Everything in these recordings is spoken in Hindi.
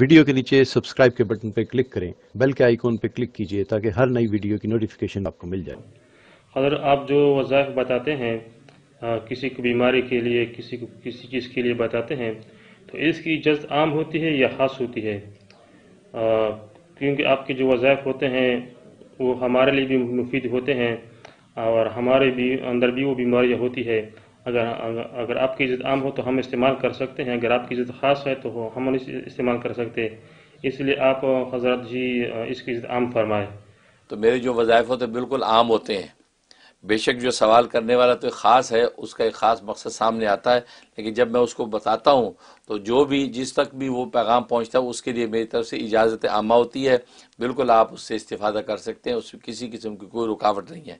वीडियो के नीचे सब्सक्राइब के बटन पर क्लिक करें बेल के आइकॉन पर क्लिक कीजिए ताकि हर नई वीडियो की नोटिफिकेशन आपको मिल जाए अगर आप जो वज़ायफ़ बताते हैं आ, किसी को बीमारी के लिए किसी को किसी चीज़ के लिए बताते हैं तो इसकी इज्जत आम होती है या ख़ास होती है क्योंकि आपके जो वज़ाइफ होते हैं वो हमारे लिए भी मुफीद होते हैं और हमारे भी अंदर भी वो बीमारियाँ होती है अगर अगर आपकी इज्जत आम हो तो हम इस्तेमाल कर सकते हैं अगर आपकी इज्जत ख़ास है तो हम इस्तेमाल कर सकते हैं इसलिए आप हजरत जी इसकी इज्जत आम फरमाए तो मेरे जो वज़ायफ़ होते तो बिल्कुल आम होते हैं बेशक जो सवाल करने वाला तो ख़ास है उसका एक ख़ास मकसद सामने आता है लेकिन जब मैं उसको बताता हूँ तो जो भी जिस तक भी वो पैगाम पहुँचता है उसके लिए मेरी तरफ से इजाज़त आमा होती है बिल्कुल आप उससे इस्तिफादा कर सकते हैं उस किसी किस्म की कोई रुकावट नहीं है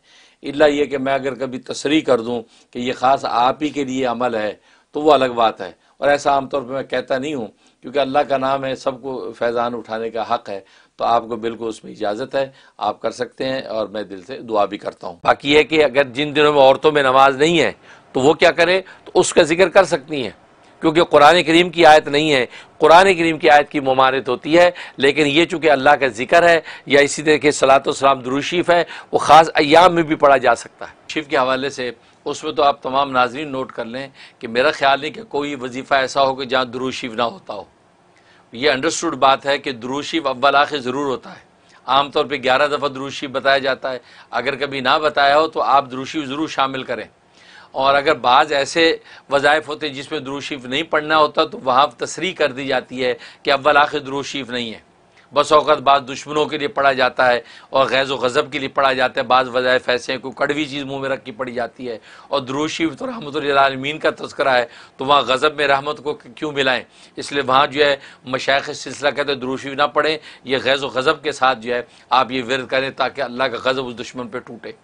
इला ये कि मैं अगर कभी तसरी कर दूँ कि ये ख़ास आप ही के लिए अमल है तो वो अलग बात है और ऐसा आमतौर पर मैं कहता नहीं हूँ क्योंकि अल्लाह का नाम है सबको फैज़ान उठाने का हक़ है तो आपको बिल्कुल उसमें इजाज़त है आप कर सकते हैं और मैं दिल से दुआ भी करता हूँ बाकी है कि अगर जिन दिनों में औरतों में नमाज नहीं है तो वो क्या करे तो उसका जिक्र कर सकती हैं क्योंकि कुरान करीम की आयत नहीं है कुरान करीम की आयत की ममारत होती है लेकिन ये चूंकि अल्लाह का जिक्र है या इसी तरह के सलात सलाम दुरुशीफ़ है वो ख़ास अयाम में भी पढ़ा जा सकता है शिफ के हवाले से उसमें तो आप तमाम नाजरीन नोट कर लें कि मेरा ख्याल नहीं कि कोई वजीफ़ा ऐसा हो कि जहाँ दुरुशीफ ना होता हो ये अंडरस्टूड बात है कि द्रूशी अव्वल आखिर ज़रूर होता है आमतौर पर ग्यारह दफ़ा द्रूशी बताया जाता है अगर कभी ना बताया हो तो आप द्रूशी ज़रूर शामिल करें और अगर बाज़ ऐसे वज़ायफ़ होते जिसमें द्रूशिफ नहीं पढ़ना होता तो वहाँ तसरी कर दी जाती है कि अव्वल आखिर द्रूशिफ नहीं है बस अवत बाद दुश्मनों के लिए पढ़ा जाता है और गैज़ व गज़ब के लिए पढ़ा जाता है बाद वज़ाय ऐसे हैं कोई कड़वी चीज़ मुँह में रखी पड़ी जाती है और द्रोशी तो रहमतमीन का तस्करा है तो वहाँ गज़ब में रहमत को क्यों मिलाएँ इसलिए वहाँ जो है मशाख सिलसिला कहते हैं द्रोशी ना पढ़ें यह गैज़ व गज़ब के साथ जो है आप ये विरद करें ताकि अल्लाह का गज़ब उस दुश्मन पर टूटे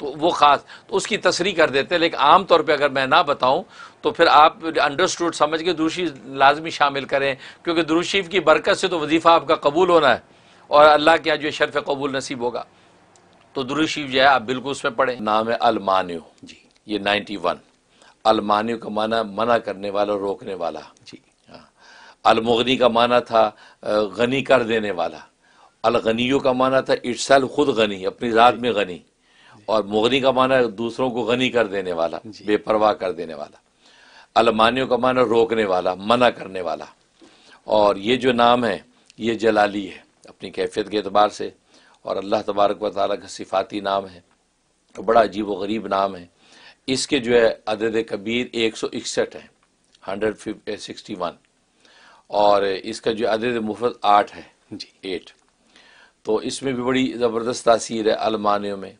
तो वो ख़ास तो उसकी तस्री कर देते हैं लेकिन आम तौर पे अगर मैं ना बताऊं तो फिर आप अंडरस्टूड समझ के दुरुशी लाजमी शामिल करें क्योंकि दुरुशीफ की बरकत से तो वजीफ़ा आपका कबूल होना है और अल्लाह के जो शर्फ कबूल नसीब होगा तो दुरुशीफ जो है आप बिल्कुल उसमें पढ़ें नाम है अलमान्यो जी ये नाइन्टी वन अलमान्यो का माना मना करने वाला रोकने वाला जी हाँ अलमगनी का माना था गनी कर देने वाला अलगनी का माना था इटसल खुद गनी अपनी ज़ात में गनी और मुगनी का माना दूसरों को गनी कर देने वाला बेपरवाह कर देने वाला अलमानियों का माना रोकने वाला मना करने वाला और ये जो नाम है ये जलाली है अपनी कैफियत के अतबार से और अल्लाह तबारक व ताली का सिफाती नाम है तो बड़ा अजीब व गरीब नाम है इसके जो है अदद कबीर एक सौ इकसठ है हंड्रेड सिक्सटी वन और इसका जो अदद मुफरत आठ है जी एट तो इसमें भी बड़ी ज़बरदस्त तासीर है अलमानियों में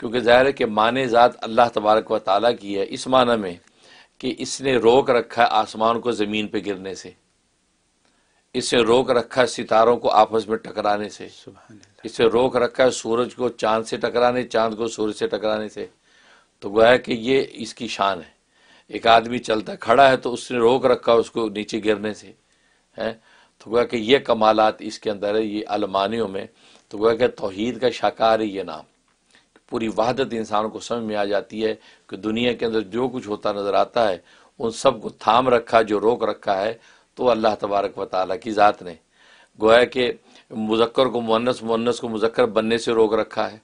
क्योंकि ज़ाहिर है कि माने ज़ात अल्लाह तबारक व ताली की है इस माना में कि इसने रोक रखा है आसमान को ज़मीन पर गिरने से इसने रोक रखा है सितारों को आपस में टकराने से इसने रोक रखा है सूरज को चांद से टकराने चांद को सूरज से टकराने से तो गोया कि ये इसकी शान है एक आदमी चलता खड़ा है तो उसने रोक रखा उसको नीचे गिरने से है तो गोया कि ये कमालत इसके अंदर है ये अलमानियों में तो गोया कि तोहद का शाकार है ये नाम पूरी वहादत इंसान को समझ में आ जाती है कि दुनिया के अंदर जो कुछ होता नज़र आता है उन सब को थाम रखा जो रोक रखा है तो अल्लाह तबारक व ताली की ज़ात ने गोया के मुजक्र को मुनस मुनस को मुजक्र बनने से रोक रखा है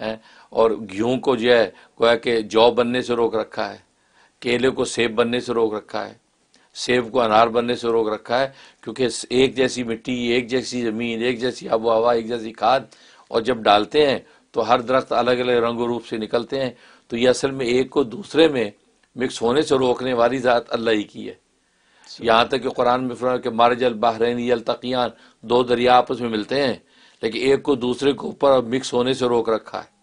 हैं और गेहूँ को जो है गोया के जौ बनने से रोक रखा है केले को सेब बनने से रोक रखा है सेब को अनार बनने से रोक रखा है क्योंकि एक जैसी मिट्टी एक जैसी ज़मीन एक जैसी आबो हवा एक जैसी खाद और जब डालते हैं तो हर दरख्त अलग अलग रंग रूप से निकलते हैं तो ये असल में एक को दूसरे में मिक्स होने से रोकने वाली ज़ात अल्लाह ही की है यहाँ तक कि कुरान में फरमा के मारजल बहरीन अलतकियान दो दरिया आपस में मिलते हैं लेकिन एक को दूसरे के ऊपर और मिक्स होने से रोक रखा है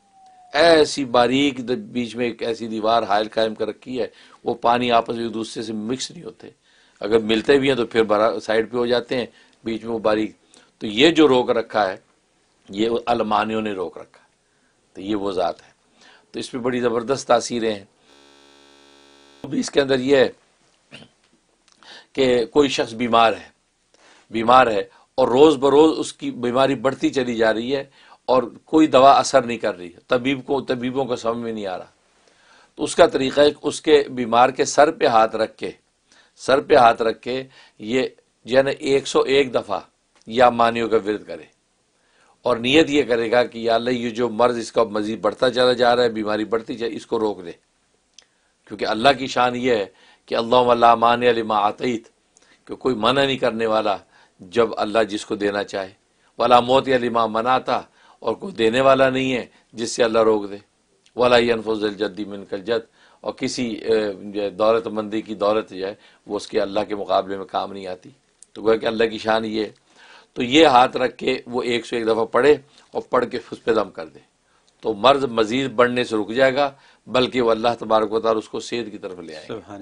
ऐसी बारीक बीच में एक ऐसी दीवार हायल कायम कर रखी है वो पानी आपस में एक दूसरे से मिक्स नहीं होते अगर मिलते भी हैं तो फिर साइड पे हो जाते हैं बीच में वो बारीक तो ये जो रोक रखा है ये अलमानियों ने रोक रखा है तो ये वो ज़ात है तो इस पर बड़ी ज़बरदस्त तासीरें हैं तो भी इसके अंदर यह है कि कोई शख्स बीमार है बीमार है और रोज़ बरोज़ उसकी बीमारी बढ़ती चली जा रही है और कोई दवा असर नहीं कर रही तबीब को तबीबों को समझ में नहीं आ रहा तो उसका तरीक़ा है उसके बीमार के सर पे हाथ रख के सर पे हाथ रख के ये यानी एक सौ एक दफ़ा या मानियों का विरद करे और नीयत ये करेगा कि या अल्लाह ये जो मर्ज इसका मज़ीद बढ़ता चला जा रहा है बीमारी बढ़ती जाए इसको रोक दे क्योंकि अल्लाह की शान ये है कि अल्लाह मान अलिमा आतीत कि कोई मना नहीं करने वाला जब अल्लाह जिसको देना चाहे वाला मौत अलिमा मनाता और कोई देने वाला नहीं है जिससे अल्लाह रोक दे वाला यनफुजलजद्दी मिनकल जद और किसी दौलतमंदी की दौलत जो है वो उसके अल्लाह के मुकाबले में काम नहीं आती तो गोया कि अल्लाह की शान ये है तो ये हाथ रख के वो एक सौ एक दफ़ा पढ़े और पढ़ के उस पर दम कर दे तो मर्ज मजीद बढ़ने से रुक जाएगा बल्कि वह अल्लाह तबारक वाल उसको सेहत की तरफ ले आएगा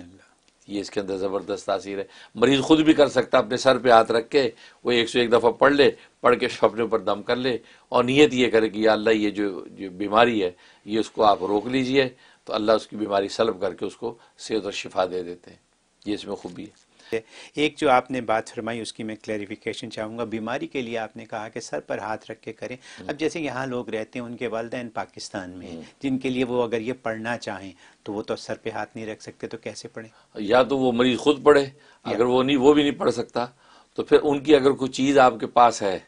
ये इसके अंदर ज़बरदस्त तासीर है मरीज़ ख़ुद भी कर सकता अपने सर पे हाथ रख के वो एक सौ एक दफ़ा पढ़ ले पढ़ के अपने ऊपर दम कर ले और नीयत ये करे कि अल्लाह ये जो जो बीमारी है ये उसको आप रोक लीजिए तो अल्लाह उसकी बीमारी सलब करके उसको सेहत और शिफा दे देते हैं ये इसमें खूबी है एक जो आपने बात फरमाई उसकी मैं क्लैरिफिकेशन चाहूँगा बीमारी के लिए आपने कहा कि सर पर हाथ रख के करें हम्म। अब जैसे यहाँ लोग रहते हैं उनके वालदेन पाकिस्तान में हम्म। जिनके लिए वो अगर ये पढ़ना चाहें तो वो तो सर पे हाथ नहीं रख सकते तो कैसे पढ़ें या तो वो मरीज खुद पढ़े अगर वो नहीं वो भी नहीं पढ़ सकता तो फिर उनकी अगर कोई चीज़ आपके पास है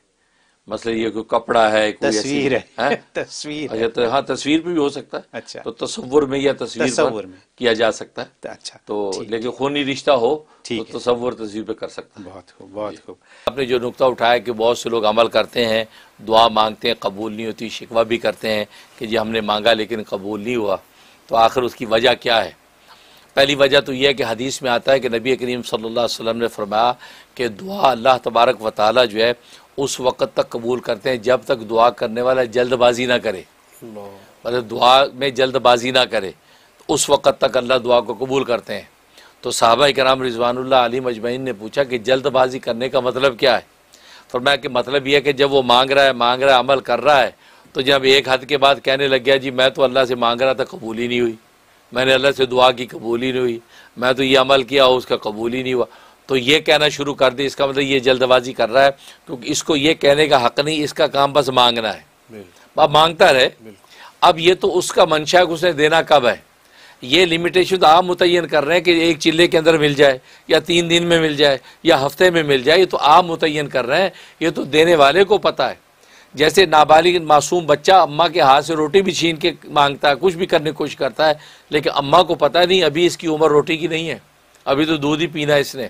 मसले ये कोई कपड़ा है कोई तस्वीर है, है? तस्वीर अच्छा तो हाँ तस्वीर पे भी हो सकता है अच्छा तो तस्वुर में या तस्वीर तस्वुर में किया जा सकता है तो अच्छा तो लेकिन खूनी रिश्ता हो तो तस्वुर तस्वीर पे कर सकता है बहुत खूब बहुत खूब आपने जो नुकता उठाया कि बहुत से लोग अमल करते हैं दुआ मांगते हैं कबूल नहीं होती शिकवा भी करते हैं कि जी हमने मांगा लेकिन कबूल नहीं हुआ तो आखिर उसकी वजह क्या है पहली वजह तो यह है कि हदीस में आता है कि नबी करीम सल्लल्लाहु अलैहि वसल्लम ने फरमाया कि दुआ अल्लाह तबारक व ताली जो है उस वक़्त तक कबूल करते हैं जब तक दुआ करने वाला जल्दबाजी ना करे मतलब दुआ में जल्दबाजी ना करे तो उस वक़्त तक अल्लाह दुआ को कबूल करते हैं तो साहबा कराम रिजवानल्ला अली मजमैन ने पूछा कि जल्दबाजी करने का मतलब क्या है फरमाया कि मतलब यह है कि जब वो मांग रहा है मांग रहा है अमल कर रहा है तो जब एक हद के बाद कहने लग गया जी मैं तो अल्लाह से मांग रहा था कबूल ही नहीं हुई मैंने अल्लाह से दुआ की कबूल ही नहीं हुई मैं तो ये अमल किया उसका कबूल ही नहीं हुआ तो ये कहना शुरू कर दी इसका मतलब ये जल्दबाजी कर रहा है क्योंकि इसको ये कहने का हक नहीं इसका काम बस मांगना है अब मांगता रहे अब ये तो उसका मंशा उसने देना कब है ये लिमिटेशन तो आप मुतन कर रहे हैं कि एक चिल्ले के अंदर मिल जाए या तीन दिन में मिल जाए या हफ्ते में मिल जाए ये तो आप मुतन कर रहे हैं ये तो देने वाले को पता है जैसे नाबालिग मासूम बच्चा अम्मा के हाथ से रोटी भी छीन के मांगता है कुछ भी करने की कोशिश करता है लेकिन अम्मा को पता नहीं अभी इसकी उम्र रोटी की नहीं है अभी तो दूध ही पीना है इसने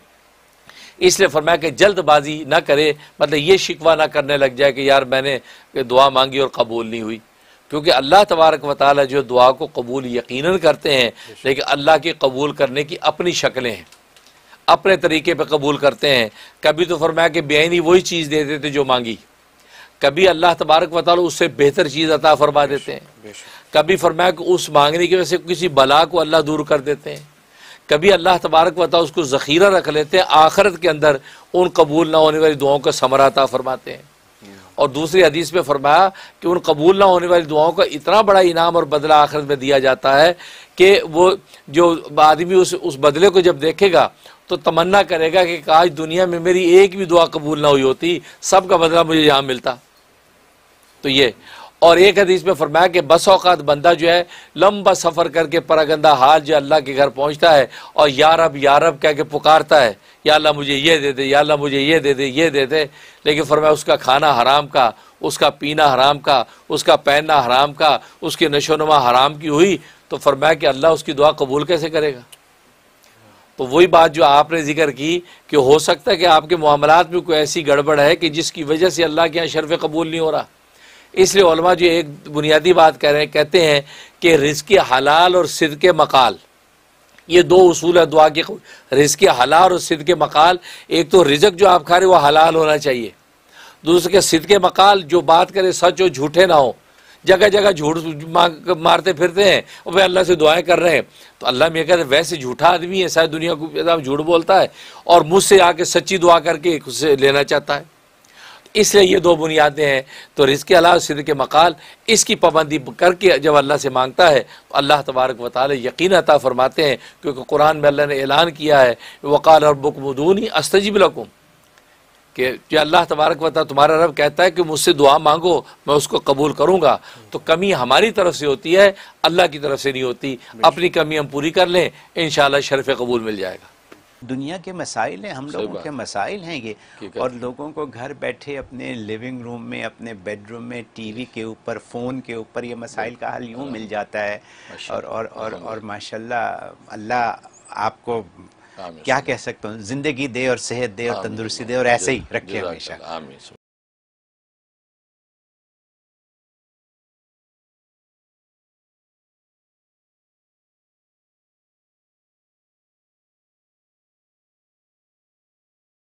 इसलिए फरमाया कि जल्दबाजी ना करे मतलब ये शिकवा ना करने लग जाए कि यार मैंने दुआ मांगी और कबूल नहीं हुई क्योंकि अल्लाह तबारक व जो दुआ को कबूल यकीनन करते हैं लेकिन अल्लाह के कबूल करने की अपनी शक्लें हैं अपने तरीके पर कबूल करते हैं कभी तो फरमाया कि बेनी वही चीज़ दे देते जो मांगी कभी अल्लाह तबारक वाल उससे बेहतर चीज़ अता फरमा देते हैं कभी फरमाया कि उस मांगने की वजह से किसी बला को अल्लाह दूर कर देते हैं कभी अल्लाह तबारक वाली उसको ज़ख़ीरा रख लेते हैं आखरत के अंदर उन कबूल ना होने वाली दुआओं का समराता फरमाते हैं और दूसरी हदीस में फरमाया कि उन कबूल ना होने वाली दुआओं का इतना बड़ा इनाम और बदला आखिरत में दिया जाता है कि वो जो आदमी उस उस बदले को जब देखेगा तो तमन्ना करेगा कि आज दुनिया में मेरी एक भी दुआ कबूल ना हुई होती सब का बदला मुझे यहाँ मिलता तो ये और एक हदीस में फरमाया कि बस औकात बंदा जो है लंबा सफ़र करके परागंदा हाल जो अल्लाह के घर पहुंचता है और यारब यारब कह के पुकारता है या अल्लाह मुझे ये दे दे या अल्लाह मुझे ये दे दे ये दे दे लेकिन फरमाया उसका खाना हराम का उसका पीना हराम का उसका पहनना हराम का उसकी नशोनमा हराम की हुई तो फरमाया कि अल्लाह उसकी दुआ कबूल कैसे करेगा तो वही बात जो आपने जिक्र की कि हो सकता है कि आपके मामला में कोई ऐसी गड़बड़ है कि जिसकी वजह से अल्लाह के यहाँ शरफ़ कबूल नहीं हो रहा इसलिए जो एक बुनियादी बात कह रहे हैं कहते हैं कि रिज़्क़ हलाल और सिद के मकाल ये दो उसूल है दुआ के रिज़्क़ हलाल और सिद के मकाल एक तो रिजक जो आप खा रहे हो वह हलाल होना चाहिए दूसरे के सिद के मकाल जो बात करें सच हो झूठे ना हो जगह जगह झूठ मारते फिरते हैं और वह अल्लाह से दुआएं कर रहे हैं तो अल्लाह में कहते वैसे झूठा आदमी है शायद दुनिया को झूठ बोलता है और मुझसे आके सच्ची दुआ करके उससे लेना चाहता है इसलिए ये दो बुनियादें हैं तो रिज़ अलावा सिद के मकाल इसकी पाबंदी करके जब अल्लाह से मांगता है तो अल्लाह तबारक वाले यकीन अता फरमाते हैं क्योंकि कुरान में अल्लाह ने ऐलान किया है वकाल और बुकमदूनी अस्तजिब लकूम कि जो अल्लाह तबारक वाल तुम्हारा रब कहता है कि मुझसे दुआ मांगो मैं उसको कबूल करूँगा तो कमी हमारी तरफ से होती है अल्लाह की तरफ से नहीं होती अपनी कमी हम पूरी कर लें इन शरफ़ कबूल मिल जाएगा दुनिया के मसाइल हैं हम लोगों के मसाइल हैं ये और लोगों को घर बैठे अपने लिविंग रूम में अपने बेडरूम में टीवी के ऊपर फ़ोन के ऊपर ये मसाइल का हल यूँ मिल जाता है और और और और माशाल्लाह अल्लाह आपको क्या कह सकता हूँ ज़िंदगी दे और सेहत दे और तंदुरुस्ती दे और ऐसे ही रखे हमेशा